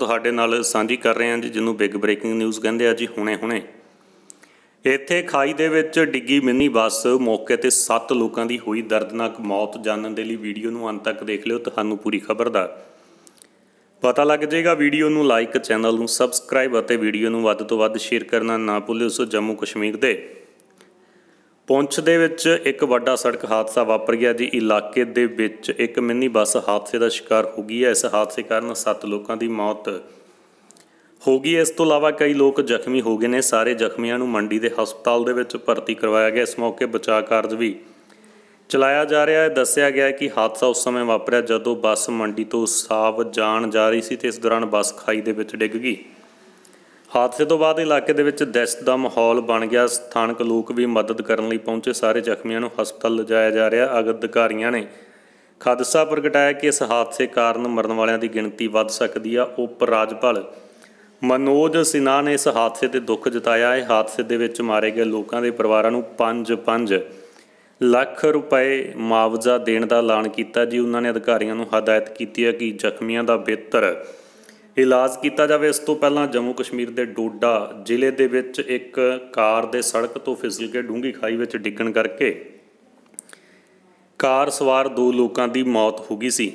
ਤੁਹਾਡੇ ਨਾਲ ਸਾਂਝੀ ਕਰ ਰਹੇ ਹਾਂ ਜੀ ਜਿਹਨੂੰ ਬਿਗ ਬ੍ਰੇਕਿੰਗ ਨਿਊਜ਼ ਕਹਿੰਦੇ ਆ ਜੀ ਹੁਣੇ-ਹੁਣੇ ਇੱਥੇ ਖਾਈ ਦੇ ਵਿੱਚ ਡਿੱਗੀ ਮਿੰਨੀ ਬੱਸ ਮੌਕੇ ਤੇ 7 ਲੋਕਾਂ ਦੀ ਹੋਈ ਦਰਦਨਾਕ ਮੌਤ ਜਾਣਨ ਦੇ ਲਈ ਵੀਡੀਓ ਨੂੰ ਅੰਤ ਤੱਕ ਦੇਖ ਲਿਓ ਤੁਹਾਨੂੰ ਪੂਰੀ ਖਬਰ ਦਾ ਪਤਾ ਲੱਗ ਜਾਏਗਾ ਵੀਡੀਓ ਨੂੰ ਲਾਈਕ ਚੈਨਲ ਨੂੰ ਸਬਸਕ੍ਰਾਈਬ ਅਤੇ ਵੀਡੀਓ ਨੂੰ ਵੱਧ ਤੋਂ ਵੱਧ ਸ਼ੇਅਰ ਕਰਨਾ ਨਾ ਭੁੱਲਿਓ ਸੋ ਜੰਮੂ ਕਸ਼ਮੀਰ ਦੇ ਪੁੰਛ ਦੇ ਵਿੱਚ ਇੱਕ ਵੱਡਾ ਸੜਕ ਹਾਦਸਾ ਵਾਪਰ ਗਿਆ ਜੀ ਇਲਾਕੇ ਦੇ ਵਿੱਚ ਇੱਕ ਮਿੰਨੀ ਬੱਸ ਹਾਦਸੇ ਦਾ ਸ਼ਿਕਾਰ ਹੋ ਗਈ ਹੈ ਇਸ ਹਾਦਸੇ ਕਾਰਨ 7 ਲੋਕਾਂ ਦੀ ਮੌਤ ਹੋ ਗਈ ਇਸ ਤੋਂ ਇਲਾਵਾ ਕਈ ਲੋਕ ਜ਼ਖਮੀ ਹੋ ਗਏ ਨੇ ਸਾਰੇ ਜ਼ਖਮੀਆਂ ਨੂੰ ਮੰਡੀ ਦੇ ਹਸਪਤਾਲ ਦੇ ਵਿੱਚ ਭਰਤੀ ਕਰਵਾਇਆ ਗਿਆ ਇਸ ਮੌਕੇ ਬਚਾਅ ਕਾਰਜ ਵੀ ਚਲਾਇਆ ਜਾ ਰਿਹਾ ਹੈ ਦੱਸਿਆ ਗਿਆ ਹੈ ਕਿ ਹਾਦਸਾ ਉਸ ਸਮੇਂ ਵਾਪਰਿਆ ਜਦੋਂ ਬੱਸ ਮੰਡੀ ਤੋਂ ਸਾਵ ਜਾਣ ਜਾ ਰਹੀ ਸੀ ਤੇ ਇਸ ਦੌਰਾਨ ਬੱਸ ਖਾਈ ਦੇ ਵਿੱਚ ਡਿੱਗ ਗਈ ਹਾਦਸੇ ਤੋਂ ਬਾਅਦ ਇਲਾਕੇ ਦੇ ਵਿੱਚ ਦਹਿਸ਼ਤ ਦਾ ਮਾਹੌਲ ਬਣ ਗਿਆ ਸਥਾਨਕ ਲੋਕ ਵੀ ਮਦਦ ਕਰਨ ਲਈ ਪਹੁੰਚੇ ਸਾਰੇ ਜ਼ਖਮੀਆਂ ਨੂੰ ਹਸਪਤਾਲ ਲਿਜਾਇਆ ਜਾ ਰਿਹਾ ਅਗਰ ਅਧਿਕਾਰੀਆਂ ਨੇ ਖਾਦਸਾ ਪ੍ਰਗਟਾਇਆ ਕਿ ਇਸ ਹਾਦਸੇ ਕਾਰਨ ਮਰਨ ਵਾਲਿਆਂ ਦੀ ਗਿਣਤੀ ਵੱਧ ਸਕਦੀ ਆ ਉਪ ਰਾਜਪਾਲ ਮਨੋਜ ਸਿਨਾ ਨੇ ਇਸ ਹਾਦਸੇ ਤੇ ਦੁੱਖ ਜਤਾਇਆ ਹੈ ਹਾਦਸੇ ਦੇ ਵਿੱਚ ਮਾਰੇ ਗਏ ਲੋਕਾਂ ਦੇ ਪਰਿਵਾਰਾਂ ਨੂੰ 5-5 ਲੱਖ ਰੁਪਏ ਮੁਆਵਜ਼ਾ ਦੇਣ ਦਾ ਐਲਾਨ ਕੀਤਾ ਜੀ ਉਹਨਾਂ ਨੇ ਅਧਿਕਾਰੀਆਂ ਨੂੰ ਹਦਾਇਤ ਕੀਤੀ ਹੈ ਕਿ ਜ਼ਖਮੀਆਂ ਦਾ ਬਿਹਤਰ ਇਲਾਜ ਕੀਤਾ ਜਾਵੇ ਇਸ ਤੋਂ ਪਹਿਲਾਂ ਜੰਮੂ ਕਸ਼ਮੀਰ ਦੇ ਡੋਡਾ ਜ਼ਿਲ੍ਹੇ ਦੇ ਵਿੱਚ ਇੱਕ ਕਾਰ ਦੇ ਸੜਕ ਤੋਂ ਫਿਸਲ ਕੇ ਡੂੰਗੀ ਖਾਈ ਵਿੱਚ ਡਿੱਗਣ ਕਰਕੇ ਕਾਰ ਸਵਾਰ ਦੋ ਲੋਕਾਂ ਦੀ ਮੌਤ ਹੋ ਗਈ ਸੀ